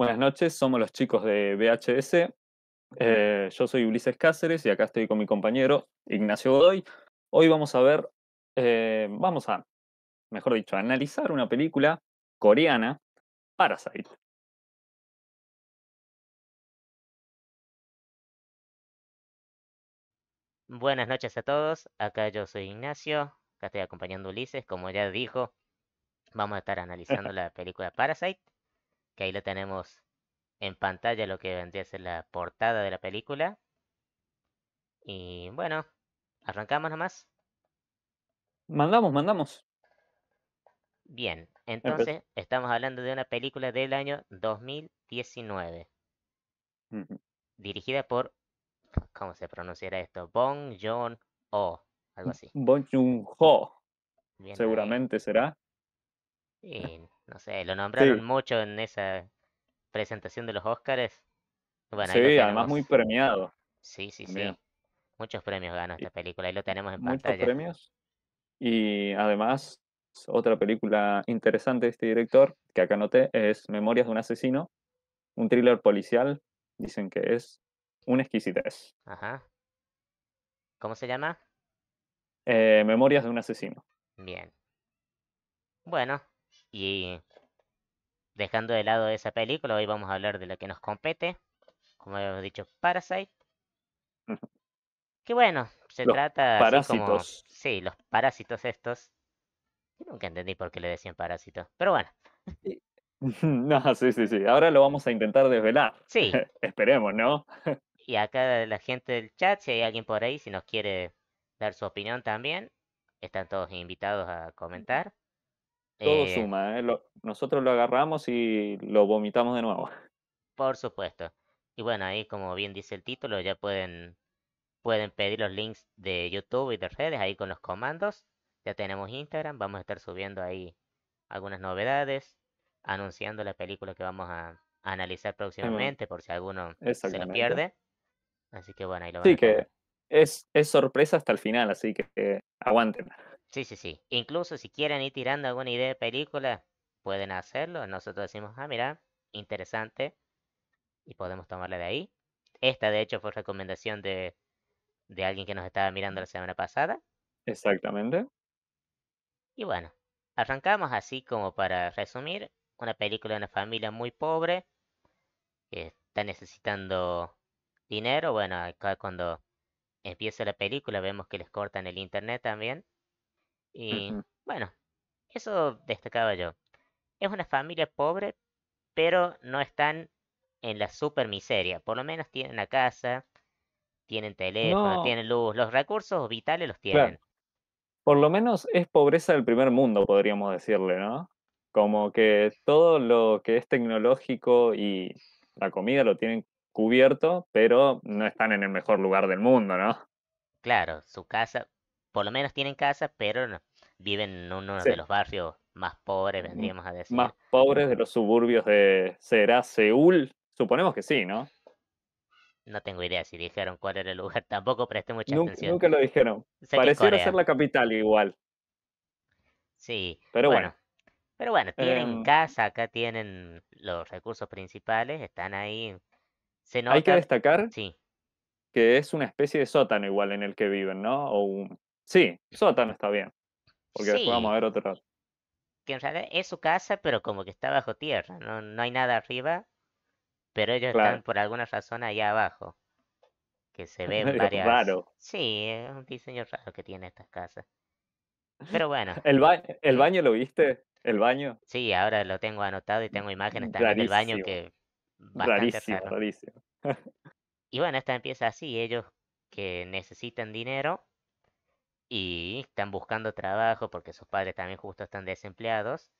Buenas noches, somos los chicos de BHS. Eh, yo soy Ulises Cáceres y acá estoy con mi compañero Ignacio Godoy. Hoy vamos a ver, eh, vamos a, mejor dicho, analizar una película coreana, Parasite. Buenas noches a todos, acá yo soy Ignacio, acá estoy acompañando a Ulises, como ya dijo, vamos a estar analizando la película Parasite que ahí lo tenemos en pantalla lo que vendría a ser la portada de la película. Y bueno, arrancamos nomás. Mandamos, mandamos. Bien, entonces estamos hablando de una película del año 2019. Dirigida por, ¿cómo se pronunciará esto? Bong Joon-ho, algo así. Bong Joon-ho. Seguramente será. Bien. No sé, lo nombraron mucho en esa presentación de los Óscares. Bueno, sí, además muy premiado. Sí, sí, sí. Muchos premios ganó esta película, y lo tenemos en pantalla. Muchos premios. Y además, otra película interesante de este director, que acá noté, es Memorias de un asesino, un thriller policial, dicen que es una exquisitez. Ajá. ¿Cómo se llama? Eh, Memorias de un asesino. Bien. Bueno, y dejando de lado esa película, hoy vamos a hablar de lo que nos compete, como habíamos dicho, Parasite. Que bueno, se trata parásitos. sí, los parásitos estos. Nunca entendí por qué le decían parásitos, pero bueno. No, sí, sí, sí. Ahora lo vamos a intentar desvelar. Sí. Esperemos, ¿no? y acá la gente del chat, si hay alguien por ahí, si nos quiere dar su opinión también, están todos invitados a comentar. Todo eh, suma, ¿eh? nosotros lo agarramos y lo vomitamos de nuevo. Por supuesto. Y bueno, ahí como bien dice el título, ya pueden, pueden pedir los links de YouTube y de redes ahí con los comandos. Ya tenemos Instagram, vamos a estar subiendo ahí algunas novedades, anunciando la película que vamos a, analizar próximamente, por si alguno se lo pierde. Así que bueno, ahí lo a van a que es, es sorpresa hasta el final, así que aguantenla Sí, sí, sí. Incluso si quieren ir tirando alguna idea de película, pueden hacerlo. Nosotros decimos, ah, mira, interesante. Y podemos tomarla de ahí. Esta, de hecho, fue recomendación de, de alguien que nos estaba mirando la semana pasada. Exactamente. Y bueno, arrancamos así como para resumir. Una película de una familia muy pobre que está necesitando dinero. Bueno, acá cuando empieza la película vemos que les cortan el internet también. Y bueno, eso destacaba yo. Es una familia pobre, pero no están en la super miseria. Por lo menos tienen la casa, tienen teléfono, tienen luz, los recursos vitales los tienen. Por lo menos es pobreza del primer mundo, podríamos decirle, ¿no? Como que todo lo que es tecnológico y la comida lo tienen cubierto, pero no están en el mejor lugar del mundo, ¿no? Claro, su casa, por lo menos tienen casa, pero no, viven en uno de los barrios más pobres, vendríamos a decir. Más pobres de los suburbios de... ¿Será Seúl? Suponemos que sí, ¿no? No tengo idea si dijeron cuál era el lugar, tampoco presté mucha atención. Nunca lo dijeron. Pareciera ser la capital igual. Sí, pero bueno. Pero bueno, tienen em. casa, acá tienen los recursos principales, están ahí. Hay que destacar que es una especie de sótano igual en el que viven, ¿no? Sí, sótano está bien sí. ver Que en realidad es su casa, pero como que está bajo tierra, no, no hay nada arriba, pero ellos están por alguna razón allá abajo. Que se ve varias. Raro. Sí, es un diseño raro que tiene estas casas. Pero bueno. ¿El, el baño lo viste? ¿El baño? Sí, ahora lo tengo anotado y tengo imágenes también del baño que. Rarísimo, rarísimo. y bueno, esta empieza así: ellos que necesitan dinero y están buscando trabajo porque sus padres también justo están desempleados.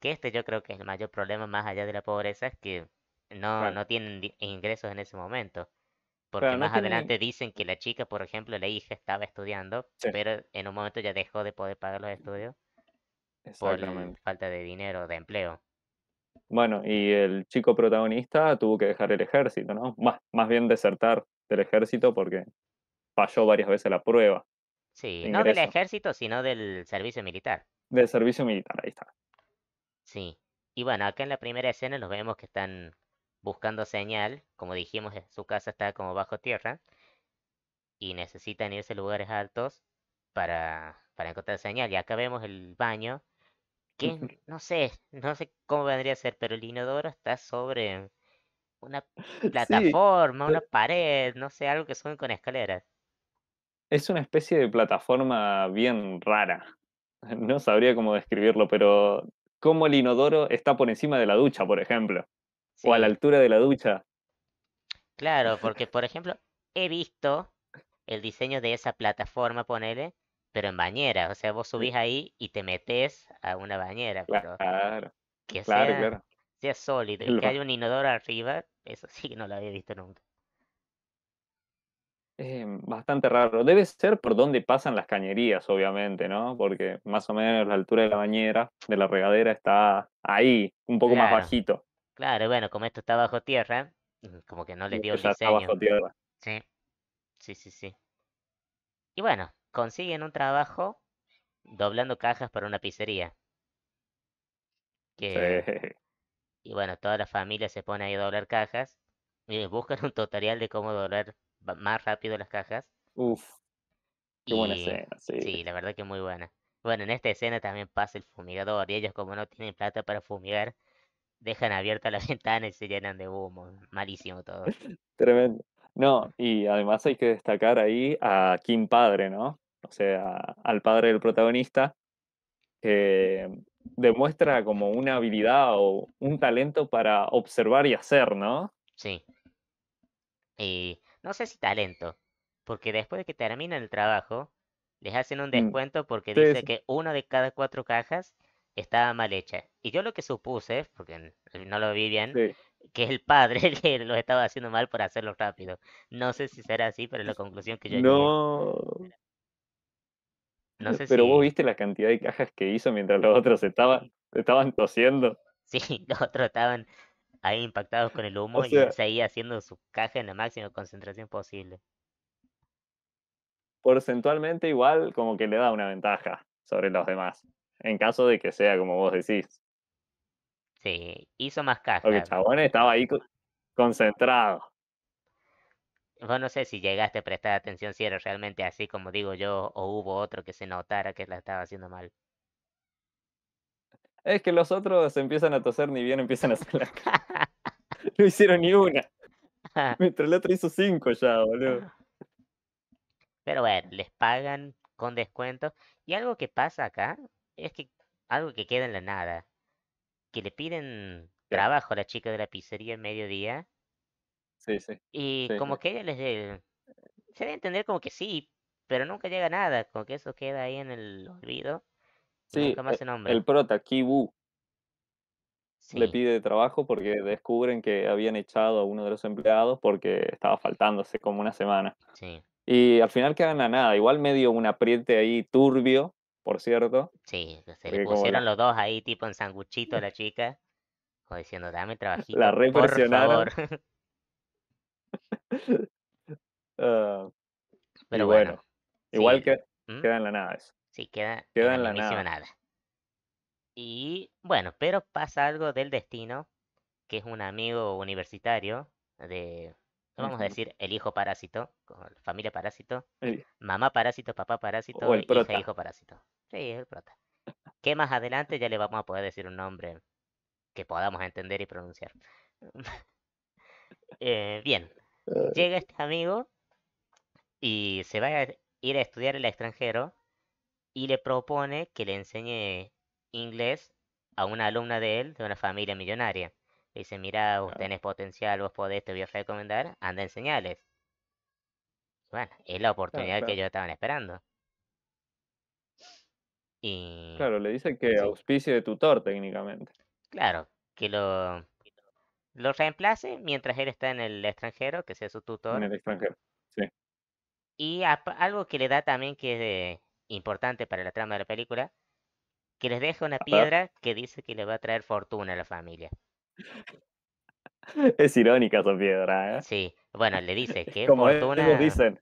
Que este yo creo que es el mayor problema más allá de la pobreza, es que no, no tienen ingresos en ese momento. Porque más adelante dicen que la chica, por ejemplo, la hija estaba estudiando, pero en un momento ya dejó de poder pagar los estudios por falta de dinero, de empleo. Bueno, y el chico protagonista tuvo que dejar el ejército, ¿no? Más, más bien desertar del ejército porque falló varias veces la prueba. Sí, no del ejército, sino del servicio militar. Del servicio militar, ahí está. Sí. Y bueno, acá en la primera escena nos vemos que están buscando señal. Como dijimos, eh, su casa está como bajo tierra. Y necesitan irse a lugares altos para, encontrar señal. Y acá vemos el baño. Que no sé, no sé cómo vendría a ser, pero el inodoro está sobre una plataforma, una pared, no sé, algo que suben con escaleras es una especie de plataforma bien rara. No sabría cómo describirlo, pero como el inodoro está por encima de la ducha, por ejemplo, o a la altura de la ducha. Claro, porque por ejemplo, he visto el diseño de esa plataforma, ponele, pero en bañera. O sea, vos subís ahí y te metes a una bañera. Pero claro. Que claro, sea sólido. Y que haya un inodoro arriba, eso sí que no lo había visto nunca eh, bastante raro. Debe ser por donde pasan las cañerías, obviamente, ¿no? Porque más o menos la altura de la bañera, de la regadera, está ahí, un poco más bajito. Claro, bueno, como esto está bajo tierra, mm, como que no le dio diseño. Sí, sí, sí, sí. Y bueno, consiguen un trabajo doblando cajas para una pizzería. Y bueno, toda la familia se pone ahí a doblar cajas y buscan un tutorial de cómo doblar más rápido las cajas. Uf. Qué buena escena, sí. Sí, la verdad que muy buena. Bueno, en esta escena también pasa el fumigador y ellos como no tienen plata para fumigar, dejan abierta la ventana y se llenan de humo. Malísimo todo. Tremendo. No, y además hay que destacar ahí a Kim Padre, ¿no? O sea, al padre del protagonista, que demuestra como una habilidad o un talento para observar y hacer, ¿no? Sí. Y no sé si talento, porque después de que terminan el trabajo, les hacen un mm. descuento porque dice que una de cada cuatro cajas estaba mal hecha. Y yo lo que supuse, porque eh, no lo vi bien, que el padre lo estaba haciendo mal por hacerlo rápido. No sé si será así, pero la conclusión que yo No. No sé pero vos viste la cantidad de cajas que hizo mientras los otros estaban, estaban tosiendo. Sí, los otros estaban ahí impactados con el humo y seguía haciendo su caja en la máxima concentración posible. Porcentualmente igual como que le da una ventaja sobre los demás, en caso de que sea como vos decís. Sí, hizo más caja. Porque chabón estaba ahí concentrado. Vos no sé si llegaste a prestar atención si era realmente así como digo yo o hubo otro que se notara que la estaba haciendo mal. Es que los otros empiezan a toser ni bien empiezan a hacer la cara. No hicieron ni una. Ah. Mientras el otro hizo cinco ya, boludo. Ah. Pero bueno, les pagan con descuento. Y algo que pasa acá es que algo que queda en la nada. Que le piden trabajo a la chica de la pizzería en mediodía. Sí, sí. Y como que ella les se debe entender como que sí, pero nunca llega nada, como que eso queda ahí en el olvido. Sí, e el, prota, Kibu, le pide trabajo porque descubren que habían echado a uno de los empleados porque estaba faltándose como una semana. Sí. Y al final quedan la nada, igual medio un apriete ahí turbio, por cierto. Sí, se le pusieron los dos ahí tipo en sanguchito a la chica, o diciendo, dame trabajito, la represionaron. Ah, Pero bueno, igual que la ¿Mm? nada eso. Sí, queda, en la nada. Y bueno, pero pasa algo del destino, que es un amigo universitario de, vamos a decir, el hijo parásito, familia parásito, mamá parásito, papá parásito, el e hijo parásito. Sí, el prota. Que más adelante ya le vamos a poder decir un nombre que podamos entender y pronunciar. Eh, bien, llega este amigo y se va a ir a estudiar el extranjero y le propone que le enseñe inglés a una alumna de él, de una familia millonaria. Le dice, mira, vos tenés potencial, vos podés, te voy a recomendar, anda en señales. Bueno, es la oportunidad que ellos estaban esperando. Y... Claro, le dice que auspicie de tutor técnicamente. Claro, que lo, lo reemplace mientras él está en el extranjero, que sea su tutor. En el extranjero, sí. Y algo que le da también que es de importante para la trama de la película, que les deja una piedra que dice que le va a traer fortuna a la familia. Es irónica esa piedra, ¿eh? Sí, bueno, le dice que Como e, fortuna, dicen,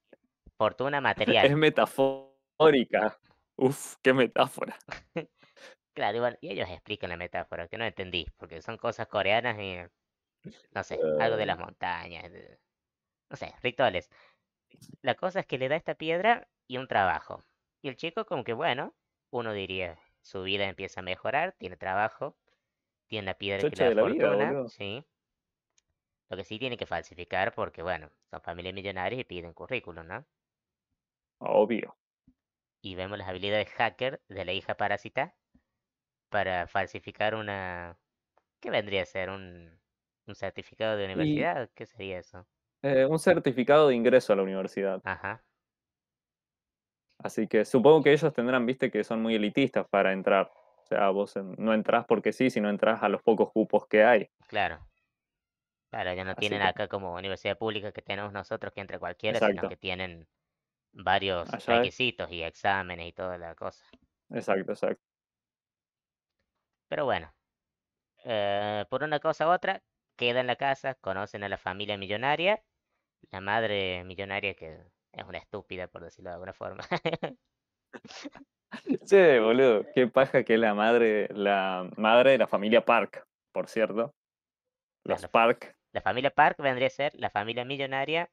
fortuna material. Es metafórica. Uf, qué metáfora. claro, y, y ellos explican la metáfora, que no entendí, porque son cosas coreanas y no sé, algo de eh. las montañas, no sé, rituales. La cosa es que le da esta piedra y un trabajo. Y el chico como que, bueno, uno diría, su vida empieza a mejorar, tiene trabajo, tiene la piedra que le da fortuna, sí. Lo que sí tiene que falsificar porque, bueno, son familias millonarias y piden currículum, ¿no? Obvio. Y vemos las habilidades hacker de la hija parásita para falsificar una... ¿Qué vendría a ser? ¿Un, certificado de universidad? ¿Qué sería eso? Eh, un certificado de ingreso a la universidad. Ajá. Así que supongo que ellos tendrán, viste, que son muy elitistas para entrar. O sea, vos no entrás porque sí, sino entras a los pocos cupos que hay. Claro. Claro, ya no tienen acá como universidad pública que tenemos nosotros que entre cualquiera, sino que tienen varios requisitos y exámenes y toda la cosa. Exacto, exacto. Pero bueno, eh, por una cosa u otra, queda en la casa, conocen a la familia millonaria, la madre millonaria que es una estúpida, por decirlo de alguna forma. Sí, boludo, qué paja que la madre, la madre de la familia Park, por cierto. Los la, Park. La familia Park vendría a ser la familia millonaria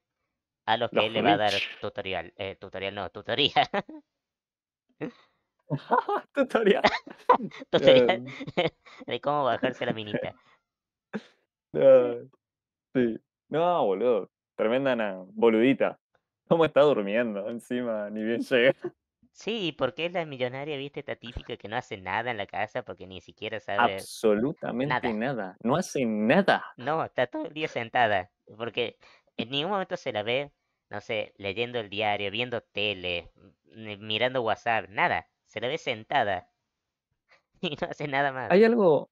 a los que él le va a dar tutorial. Eh, tutorial no, tutoría. tutorial. tutorial de cómo bajarse la minita. No, sí. No, boludo. Tremenda boludita. ¿Cómo está durmiendo encima? Ni bien llega. Sí, porque es la millonaria, viste, esta típica que no hace nada en la casa porque ni siquiera sabe. Absolutamente nada. No hace nada. No, está todo el día sentada. Porque en ningún momento se la ve, no sé, leyendo el diario, viendo tele, mirando WhatsApp, nada. Se la ve sentada. Y no hace nada más. Hay algo.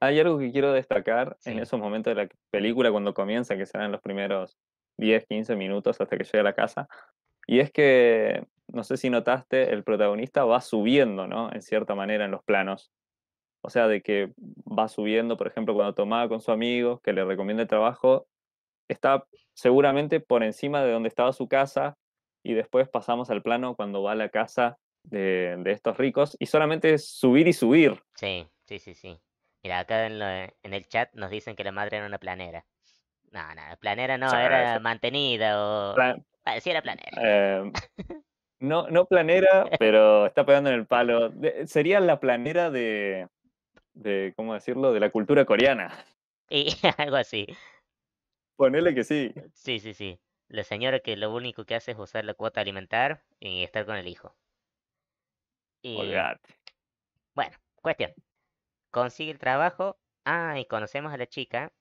Hay algo que quiero destacar en esos momentos de la película cuando comienza, que serán los primeros 10, 15 minutos hasta que llegue a la casa. Y es que, no sé si notaste, el protagonista va subiendo, ¿no? En cierta manera en los planos. O sea, de que va subiendo, por ejemplo, cuando tomaba con su amigo, que le recomienda el trabajo, está seguramente por encima de donde estaba su casa y después pasamos al plano cuando va a la casa de, estos ricos y solamente subir y subir. Sí, sí, sí, sí. Mira, acá en el chat nos dicen que la madre era una planera. No, no, planera no, era mantenida o... Sí, era planera. Em, no, no planera, pero está pegando en el palo. sería la planera de, de, ¿cómo decirlo?, de la cultura coreana. Y algo así. Ponele que sí. Sí, sí, sí. La señora que lo único que hace es usar la cuota alimentar y estar con el hijo. Y... Bueno, cuestión. Consigue el trabajo. Ah, y conocemos a la chica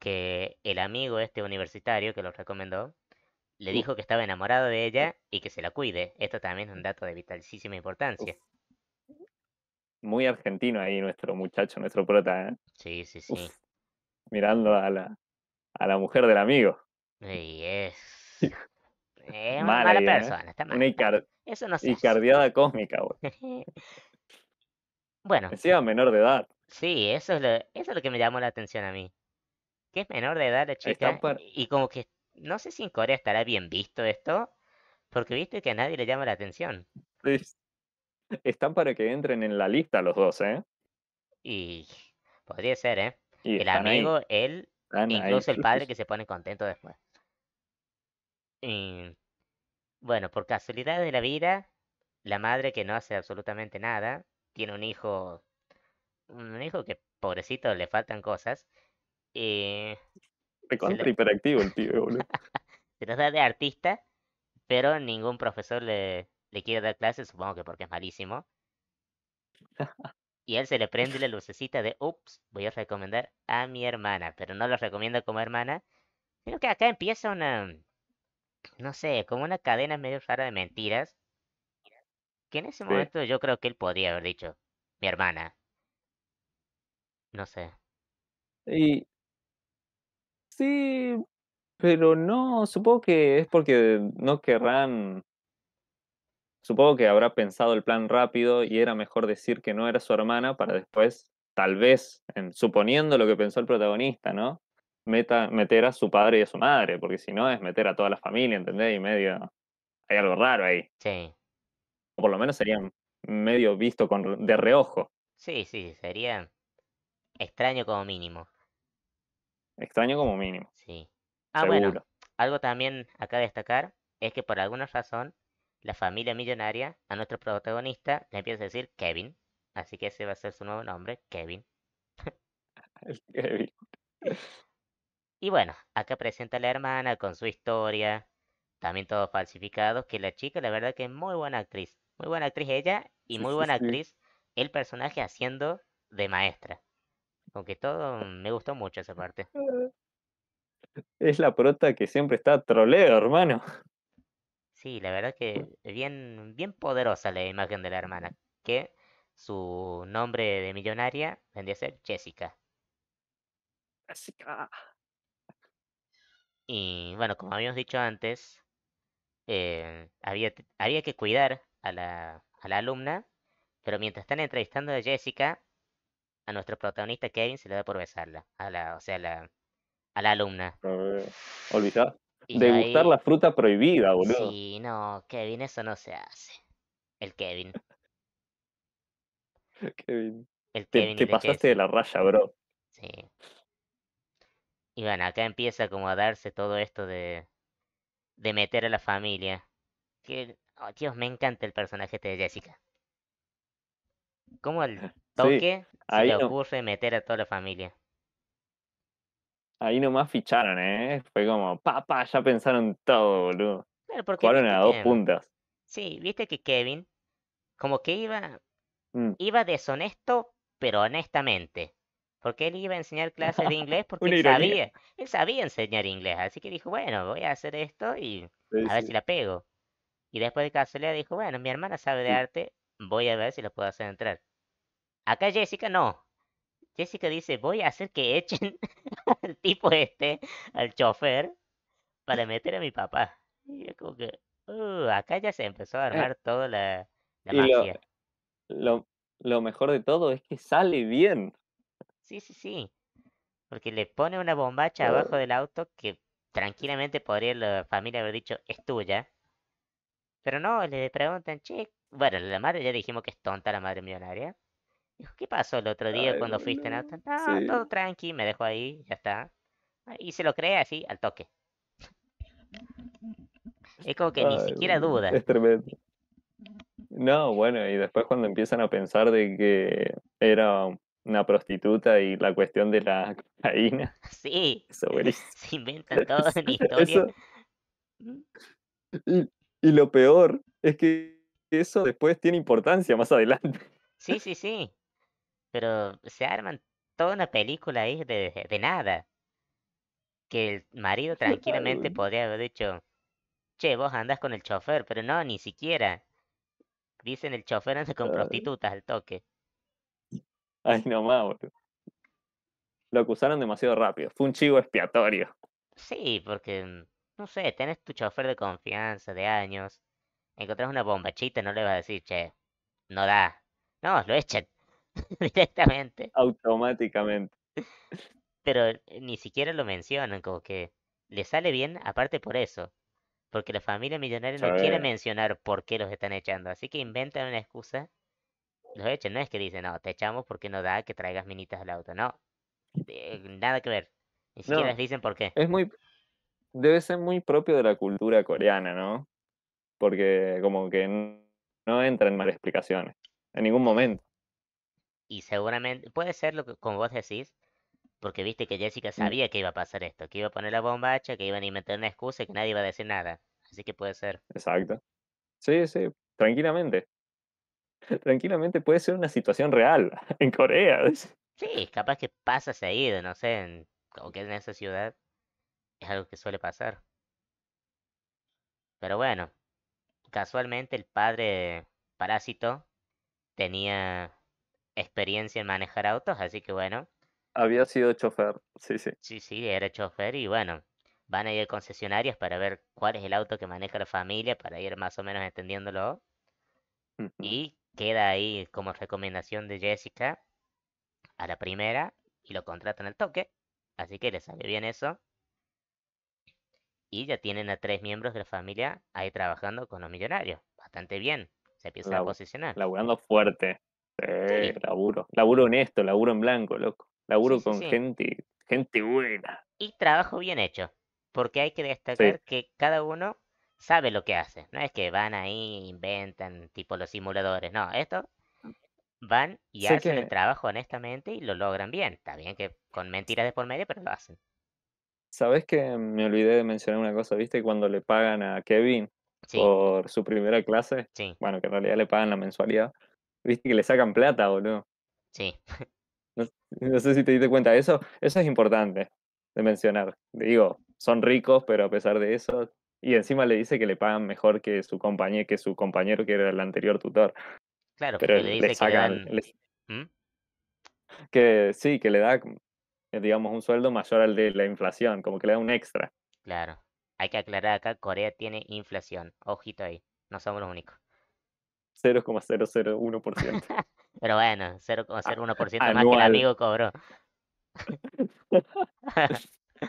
que el amigo este universitario que lo recomendó le uh. dijo que estaba enamorado de ella y que se la cuide. Esto también es un dato de vitalísima importancia. Muy argentino ahí nuestro muchacho, nuestro prota, ¿eh? Sí, sí, sí. Mirando a la, a la mujer del amigo. Sí, es. es mala, ¿eh? persona, está mal. Una Icardiada cósmica, güey. bueno. Decía menor de edad. Sí, eso es, eso es lo que me llamó la atención a mí que es menor de edad la chica. Y como que, no sé si en Corea estará bien visto esto, porque viste que a nadie le llama la atención. Están para que entren en la lista los dos, ¿eh? Y podría ser, ¿eh? el amigo, él, incluso el padre que se pone contento después. bueno, por casualidad de la vida, la madre que no hace absolutamente nada, tiene un hijo, un hijo que pobrecito le faltan cosas, eh, Recontra hiperactivo el tío, boludo. se trata de artista, pero ningún profesor le, quiere dar clases, supongo que porque es malísimo. Y él se le prende la lucecita de, ups, voy a recomendar a mi hermana, pero no lo recomiendo como hermana, Creo que acá empieza una, no sé, como una cadena medio rara de mentiras, que en ese momento yo creo que él podría haber dicho, mi hermana. No sé. Y sí, pero no, supongo que es porque no querrán. Supongo que habrá pensado el plan rápido y era mejor decir que no era su hermana para después, tal vez, suponiendo lo que pensó el protagonista, ¿no? meter a su padre y a su madre, porque si no es meter a toda la familia, ¿entendés? Y medio. Hay algo raro ahí. Sí. O por lo menos serían medio visto con, de reojo. Sí, sí, sería extraño como mínimo. Extraño como mínimo. Sí. Ah, bueno. Algo también acá a destacar es que por alguna razón la familia millonaria a nuestro protagonista le empieza a decir Kevin. Así que ese va a ser su nuevo nombre, Kevin. Kevin. Y bueno, acá presenta la hermana con su historia. También todo falsificado. Que la chica, la verdad, que es muy buena actriz. Muy buena actriz ella y muy buena actriz el personaje haciendo de maestra. Aunque todo mm, me gustó mucho esa parte. Es la prota que siempre está troleo, hermano. Sí, la verdad que bien, bien poderosa la imagen de la hermana, que su nombre de millonaria vendría a ser Jessica. Jessica. Y bueno, como habíamos dicho antes, eh, había, había que cuidar a la, a la alumna, pero mientras están entrevistando a Jessica, a nuestro protagonista Kevin se le da por besarla, a la, o sea, la, a la alumna. Olvidar. Degustar la fruta prohibida, boludo. Sí, no, Kevin, eso no se hace. El Kevin. Kevin. El Kevin te, pasaste de la raya, bro. Sí. Y bueno, acá empieza como a darse todo esto de, de meter a la familia. Que, oh, Dios, me encanta el personaje este de Jessica. ¿Cómo el sí, ahí se le ocurre meter a toda la familia. Ahí nomás ficharon, ¿eh? Fue como, papá, ya pensaron todo, boludo. Jugaron a dos puntas. Sí, viste que Kevin, como que iba, mm. iba deshonesto, pero honestamente. Porque él iba a enseñar clases de inglés porque él sabía, él sabía enseñar inglés. Así que dijo, bueno, voy a hacer esto y a ver si la pego. Y después de casualidad dijo, bueno, mi hermana sabe de arte, voy a ver si la puedo hacer entrar. Acá Jessica no. Jessica dice, voy a hacer que echen al tipo este, al chofer, para meter a mi papá. Y como que, uh, acá ya se empezó a eh. armar toda la, magia. Lo, mejor de todo es que sale bien. Sí, sí, sí. Porque le pone una bombacha abajo del auto que tranquilamente podría la familia haber dicho, es tuya. Pero no, le preguntan, che, bueno, la madre ya dijimos que es tonta la madre millonaria. ¿qué pasó el otro día cuando fuiste en auto? todo tranqui, me dejó ahí, ya está. Ah, y se lo cree así, al toque. Es como que ni siquiera duda. Es tremendo. No, bueno, y después cuando empiezan a pensar de que era una prostituta y la cuestión de la cocaína. Sí. Se inventan todo en historia. y, lo peor es que eso después tiene importancia más adelante. Sí, sí, sí. Pero se arman toda una película ahí de, de nada. Que el marido tranquilamente podría haber dicho, che, vos andás con el chofer, pero no, ni siquiera. Dicen el chofer anda con prostitutas al toque. Ay, no más, Lo acusaron demasiado rápido. Fue un chivo expiatorio. Sí, porque, mm, no sé, tenés tu chofer de confianza, de años. Encontrás una bombachita, no le vas a decir, che, no da. No, lo echan. directamente. Automáticamente. Pero eh, ni siquiera lo mencionan, como que le sale bien, aparte por eso. Porque la familia millonaria no quiere mencionar por qué los están echando. Así que inventan una excusa. Los echan. No es que dicen, no, te echamos porque no da que traigas minitas al auto. No. nada que ver. Ni siquiera les dicen por qué. Es muy. Debe ser muy propio de la cultura coreana, ¿no? Porque como que no entra en malas explicaciones. En ningún momento y seguramente puede ser lo que con vos decís, porque viste que Jessica mm. sabía que iba a pasar esto, que iba a poner la bombacha, que iban a inventar una excusa y que nadie iba a decir nada. Así que puede ser. Exacto. Sí, sí, tranquilamente. Tranquilamente puede ser una situación real en Corea. Sí, capaz que pasa seguido, no sé, en, como que en esa ciudad es algo que suele pasar. Pero bueno, casualmente el padre parásito tenía experiencia en manejar autos, así que bueno. Había sido chofer, sí, sí. Sí, sí, era chofer y bueno, van a ir a concesionarias para ver cuál es el auto que maneja la familia, para ir más o menos entendiéndolo. Y queda ahí como recomendación de Jessica a la primera y lo contratan al toque. Así que le sale bien eso. Y ya tienen a tres miembros de la familia ahí trabajando con los millonarios. Bastante bien. Se empiezan a posicionar. Laburando fuerte. Eh, laburo. Laburo honesto, laburo en blanco, loco. Laburo con gente, gente buena. Y trabajo bien hecho. Porque hay que destacar que cada uno sabe lo que hace. No es que van ahí, inventan, tipo los simuladores. No, esto mm. van y hacen el trabajo honestamente y lo logran bien. Está bien que con mentiras de por medio, pero lo hacen. ¿Sabes que me olvidé de mencionar una cosa? ¿Viste cuando le pagan a Kevin por su primera clase? Bueno, que en realidad le pagan la mensualidad. Viste que le sacan plata, o no Sí. No, sé si te diste cuenta, de eso, eso es importante de mencionar. Digo, son ricos, pero a pesar de eso. Y encima le dice que le pagan mejor que su compañero, que su compañero que era el anterior tutor. Claro, pero le, dice Que, le... ¿Mm? que sí, que le da, eh, digamos, un sueldo mayor al de la inflación, como que le da un extra. Claro. Hay que aclarar acá, Corea tiene inflación. Ojito ahí, no somos los únicos. 0,001%. Pero bueno, 0,01% más que el amigo cobró.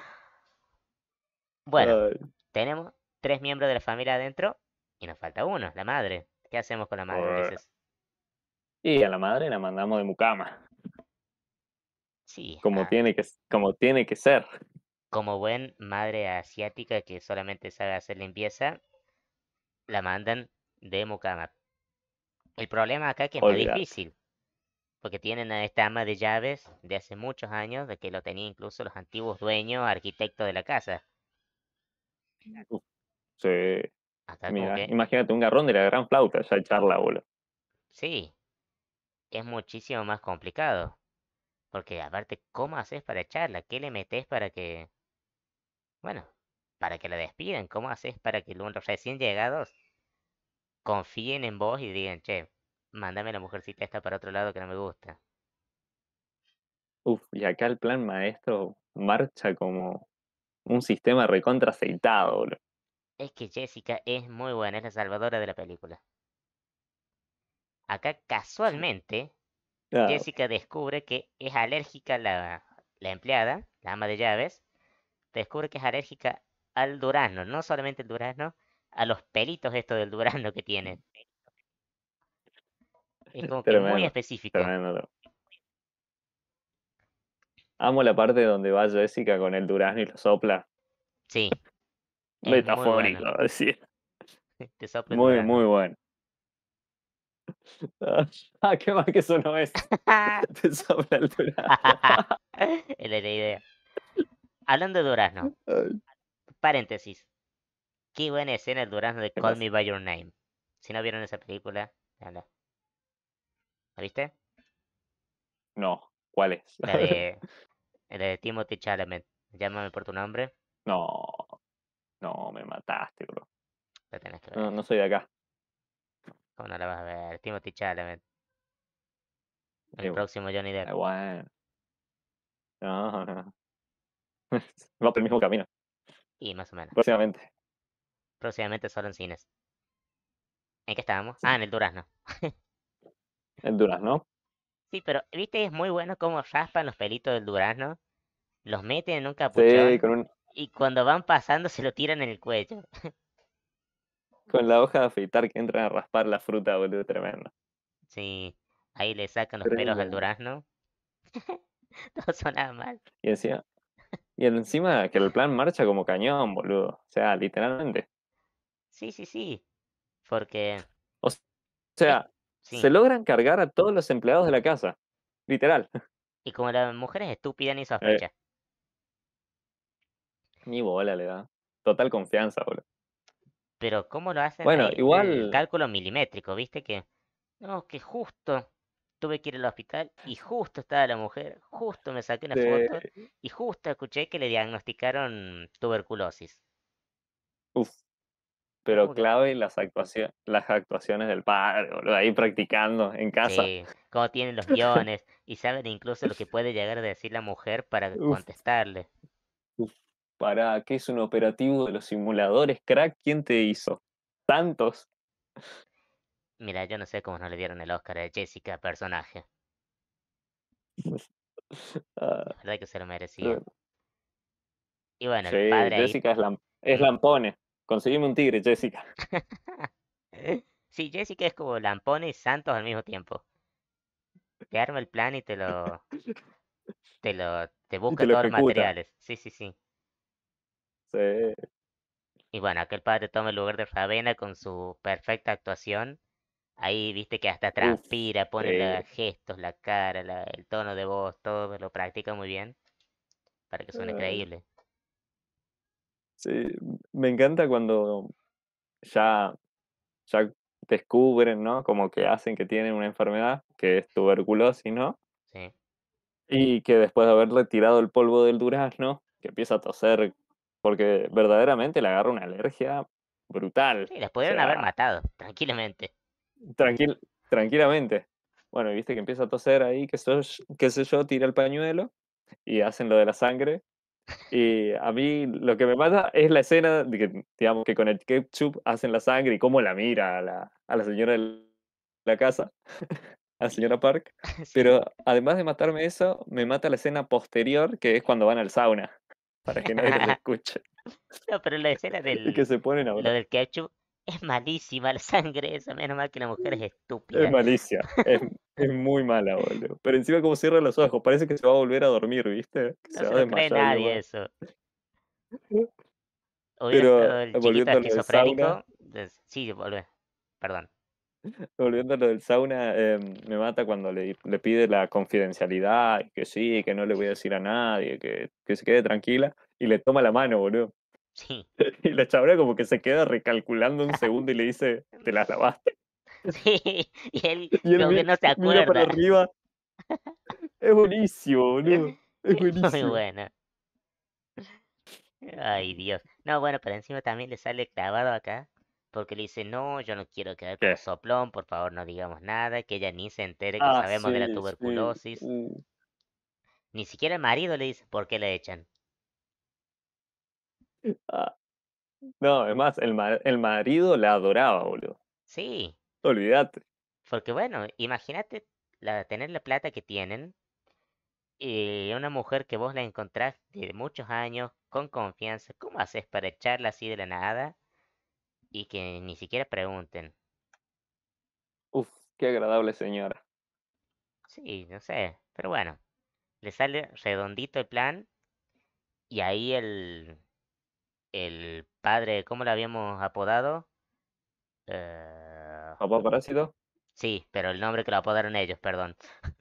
bueno, tenemos tres miembros de la familia adentro y nos falta uno, la madre. ¿Qué hacemos con la madre, Y a la madre la mandamos de mucama. Sí. Como, ah. tiene que, como tiene que ser. Como buen madre asiática que solamente sabe hacer limpieza, la mandan de mucama. El problema acá es que es muy difícil, porque tienen a esta ama de llaves de hace muchos años, de que lo tenían incluso los antiguos dueños, arquitectos de la casa. Sí. Imagínate un garrón de la gran flauta, ya echarla, bola. Sí. Es muchísimo más complicado. Porque aparte, ¿cómo haces para echarla? ¿Qué le metes para que... Bueno, para que la despidan? ¿Cómo haces para que los recién llegados confíen en vos y digan, che, mándame la mujercita esta para otro lado que no me gusta. Uf, y acá el plan maestro marcha como un sistema recontra aceitado, Es que Jessica es muy buena, es la salvadora de la película. Acá casualmente, Jessica descubre que es alérgica la, la empleada, la ama de llaves, descubre que es alérgica al durazno, no solamente el durazno, a los pelitos esto del durazno que tienen. Es como que muy específico. Amo la parte donde va Jessica con el durazno y lo sopla. Sí. Metafórico, sí. Te sopla muy, muy bueno. Ah, qué más que eso no es. Te sopla el durazno. Ah, es la idea. Hablando de durazno. Paréntesis. Qué buena escena el durazno de Call Me By Your Name. Si no vieron esa película, anda. ¿La viste? No, ¿cuál es? La de, la de Timothy Chalamet. Llámame por tu nombre. No, no, me mataste, bro. La tenés que ver. No, no soy de acá. ¿Cómo no la vas a ver? Timothy Chalamet. El próximo Johnny Depp. bueno. No, no. Va por el mismo camino. Y más o menos. Próximamente. Próximamente solo en cines. ¿En qué estábamos? Ah, en el Durazno. el Durazno. Sí, pero viste, es muy bueno cómo raspan los pelitos del Durazno. Los meten en un capuchón. Y cuando van pasando se lo tiran en el cuello. con la hoja de afeitar que entran a raspar la fruta, boludo, tremendo. Sí, ahí le sacan los pelos al Durazno. no nada mal. Y y encima que el plan marcha como cañón, boludo. O sea, literalmente. Sí, sí, sí. Porque. O sea, se logran cargar a todos los empleados de la casa. Literal. Y como la mujer es estúpida ni sospecha. Eh. Ni bola le da. Total confianza, boludo. Pero ¿cómo lo hacen? Bueno, igual. cálculo milimétrico, ¿viste? Que. No, que justo tuve que ir al hospital y justo estaba la mujer, justo me saqué una foto y justo escuché que le diagnosticaron tuberculosis. Uf pero clave las, actuaciones, las actuaciones del padre, de ahí practicando en casa. Sí, cómo tienen los guiones y saben incluso lo que puede llegar a decir la mujer para contestarle. para pará, ¿qué es un operativo de los simuladores, crack? ¿Quién te hizo? ¿Tantos? Mira, yo no sé cómo no le dieron el Oscar a Jessica, personaje. Ah, la verdad que se lo merecía. Y bueno, el padre Jessica es, lampones es lampone. Conseguime un tigre, Jessica. sí, Jessica es como Lampone y Santos al mismo tiempo. Te arma el plan y te lo. Te lo. Te busca todos los materiales. Sí, sí, sí. Sí. Y bueno, aquel padre toma el lugar de Ravena con su perfecta actuación. Ahí viste que hasta transpira, pone los gestos, la cara, el tono de voz, todo lo practica muy bien para que suene ah. creíble. Sí, me encanta cuando ya, ya descubren, ¿no? Como que hacen que tienen una enfermedad, que es tuberculosis, ¿no? Sí. Y que después de haberle tirado el polvo del durazno, que empieza a toser, porque verdaderamente le agarra una alergia brutal. Sí, las pudieron haber matado, tranquilamente. Tranquil, tranquilamente. Bueno, y viste que empieza a toser ahí, que se qué sé yo, tira el pañuelo y hacen lo de la sangre y a mí lo que me mata es la escena de que, digamos, que con el ketchup hacen la sangre y cómo la mira a la, señora de la casa, a la señora Park. Pero además de matarme eso, me mata la escena posterior, que es cuando van al sauna, para que nadie lo escuche. No, pero la escena del, que se ketchup es malísima la sangre esa, menos mal que la mujer es estúpida. Es malicia, es muy mala, boludo. Pero encima como cierra los ojos, parece que se va a volver a dormir, ¿viste? no se, nadie eso. Pero volviendo a del sauna, sí, volvé. Perdón. Volviendo lo del sauna, em, me mata cuando le, pide la confidencialidad, que sí, que no le voy a decir a nadie, que, que se quede tranquila, y le toma la mano, boludo. Sí. Y la chabra como que se queda recalculando un segundo y le dice, te las lavaste. Sí, y él, no se acuerda. para arriba. Es buenísimo, boludo. Es buenísimo. Muy bueno. Ay, Dios. No, bueno, pero encima también le sale clavado acá. Porque le dice, no, yo no quiero quedar con soplón, por favor no digamos nada, que ella ni se entere que ah, sabemos de la tuberculosis. Uh. Ni siquiera el marido le dice por qué le echan. Ah. No, además, el, el marido la adoraba, boludo. Sí. Olvídate. Porque bueno, imagínate la, tener la plata que tienen y una mujer que vos la encontrás de muchos años, con confianza, ¿cómo haces para echarla así de la nada y que ni siquiera pregunten? Uf, qué agradable señora. Sí, no sé, pero bueno, le sale redondito el plan y ahí el, el padre, ¿cómo lo habíamos apodado? Eh, ¿Papá Parásito? Sí, pero el nombre que lo apodaron ellos, perdón.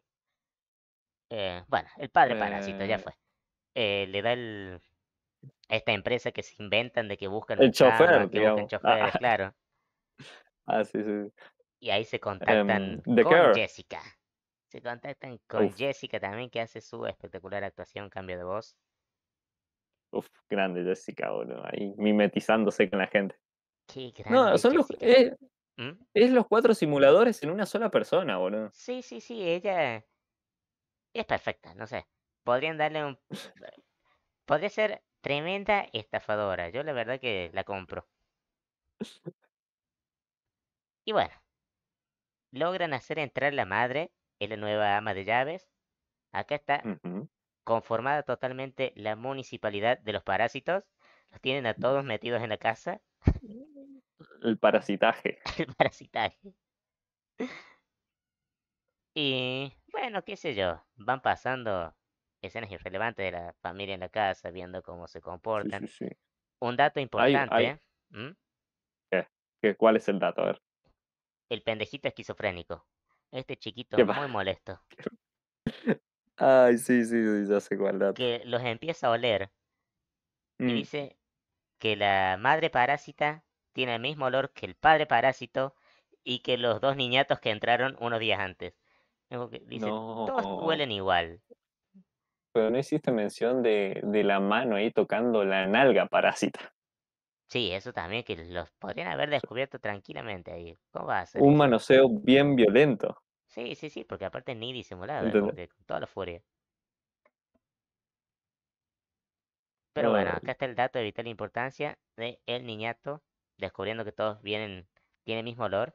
Eh, bueno, el padre Parásito, ya eh. fue. Eh, le da el, esta empresa que se inventan de que buscan el chofer, que claro. Ah, sí, sí. Y ahí se contactan em, con Jessica. Se contactan con Jessica también, que hace su espectacular actuación, cambio de voz. Uf, grande Jessica, boludo. Ahí mimetizándose con la gente. Qué grande. No, son los. ¿Mm? Es los cuatro simuladores en una sola persona, boludo. Sí, sí, sí, ella es perfecta, no sé. Podrían darle un... Podría ser tremenda estafadora. Yo la verdad que la compro. Y bueno, logran hacer entrar la madre, es la nueva ama de llaves. Acá está conformada totalmente la municipalidad de los parásitos. Los tienen a todos metidos en la casa. El parasitaje. El parasitaje. Y bueno, qué sé yo, van pasando escenas irrelevantes de la familia en la casa, viendo cómo se comportan. Un dato importante. ¿Qué? ¿Cuál es el dato? ver. El pendejito esquizofrénico. Este chiquito muy molesto. Ay, sí, sí, ya sé cuál dato. Que los empieza a oler. Y mm. dice, que la madre parásita tiene el mismo olor que el padre parásito y que los dos niñatos que entraron unos días antes. Dicen, todos huelen igual. Pero no hiciste mención de, de, la mano ahí tocando la nalga parásita. Sí, eso también, que los podrían haber descubierto tranquilamente ahí. ¿Cómo va a ser? Un manoseo bien violento. Sí, sí, sí, porque aparte ni disimulado, de con toda la furia. Pero bueno, acá está el dato de vital importancia de el niñato, descubriendo que todos vienen, tienen el mismo olor.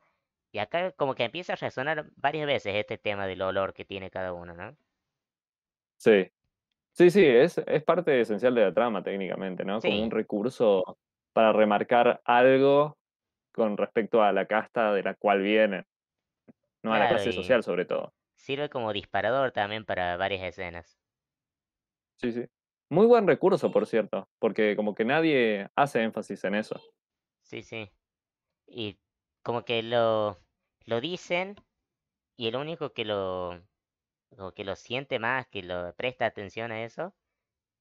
Y acá como que empieza a resonar varias veces este tema del olor que tiene cada uno, ¿no? Sí. Sí, sí, es, es parte esencial de la trama técnicamente, ¿no? Como un recurso para remarcar algo con respecto a la casta de la cual viene. no a la clase social sobre todo. Sirve como disparador también para varias escenas. Sí, sí. Muy buen recurso, por cierto, porque como que nadie hace énfasis en eso. Sí, sí. Y como que lo, lo dicen y el único que lo, que lo siente más, que lo presta atención a eso,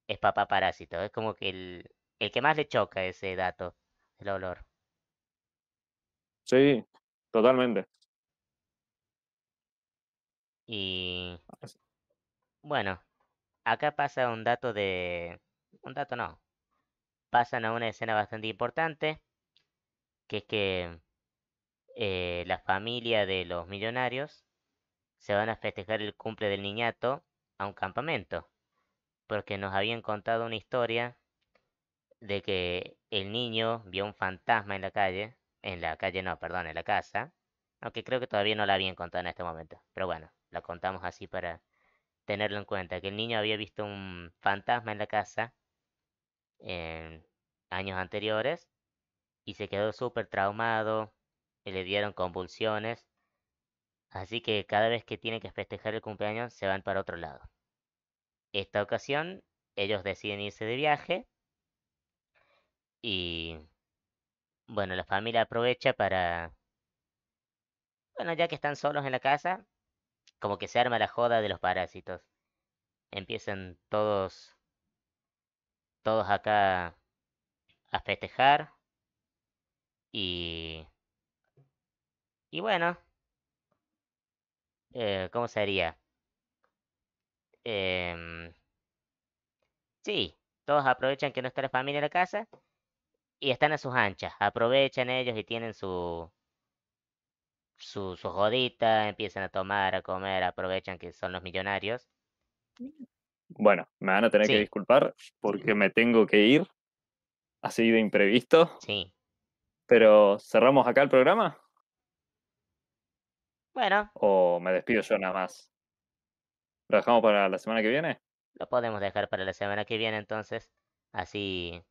es papá parásito. Es como que el, el que más le choca ese dato, el olor. Sí, totalmente. Y ah, bueno, Acá pasa un dato de... Un dato no. Pasan a una escena bastante importante, que es que eh, la familia de los millonarios se van a festejar el cumple del niñato a un campamento, porque nos habían contado una historia de que el niño vio un fantasma en la calle, en la calle no, perdón, en la casa, aunque creo que todavía no la habían contado en este momento, pero bueno, la contamos así para tenerlo en cuenta, que el niño había visto un fantasma en la casa en em, años anteriores y se quedó súper traumado, le dieron convulsiones, así que cada vez que tienen que festejar el cumpleaños se van para otro lado. Esta ocasión ellos deciden irse de viaje y bueno, la familia aprovecha para... Bueno, ya que están solos en la casa, como que se arma la joda de los parásitos. Empiezan todos, todos acá a festejar. Y... Y bueno. Eh, ¿Cómo sería? Eh, em, sí, todos aprovechan que no está la familia en la casa y están a sus anchas. Aprovechan ellos y tienen su, sus su joditas, empiezan a tomar, a comer, aprovechan que son los millonarios. Bueno, me van a tener que disculpar porque me tengo que ir, Ha sido imprevisto. Sí. Pero cerramos acá el programa. Bueno. O me despido yo nada más. ¿Lo dejamos para la semana que viene? Lo podemos dejar para la semana que viene entonces. Así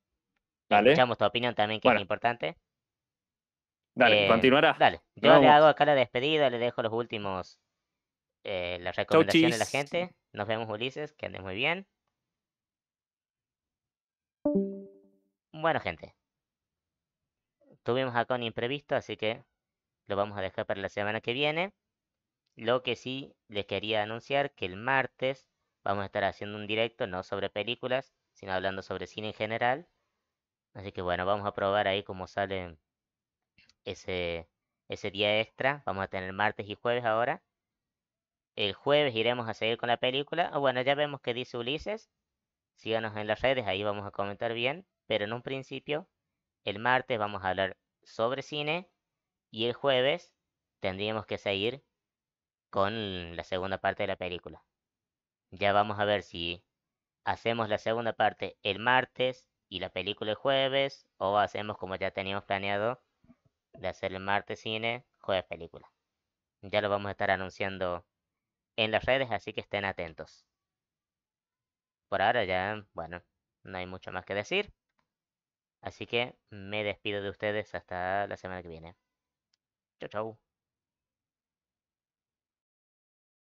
vale escuchamos tu opinión también, que es importante. Dale, eh, continuará. Dale, yo le hago acá la despedida, le dejo los últimos, eh, las recomendaciones a la gente. Nos vemos Ulises, que andes muy bien. Bueno, gente. Tuvimos acá un imprevisto, así que lo vamos a dejar para la semana que viene. Lo que sí les quería anunciar que el martes vamos a estar haciendo un directo, no sobre películas, sino hablando sobre cine en general. Así que bueno, vamos a probar ahí cómo salen ese, ese día extra. Vamos a tener martes y jueves ahora. El jueves iremos a seguir con la película. bueno, ya vemos que dice Ulises. Síganos en las redes, ahí vamos a comentar bien. Pero en un principio, el martes vamos a hablar sobre cine y el jueves tendríamos que seguir con la segunda parte de la película. Ya vamos a ver si hacemos la segunda parte el martes y la película el jueves o hacemos como ya teníamos planeado de hacer el martes cine, jueves película. Ya lo vamos a estar anunciando en las redes, así que estén atentos. Por ahora ya, bueno, no hay mucho más que decir. Así que me despido de ustedes hasta la semana que viene. Chau, chau.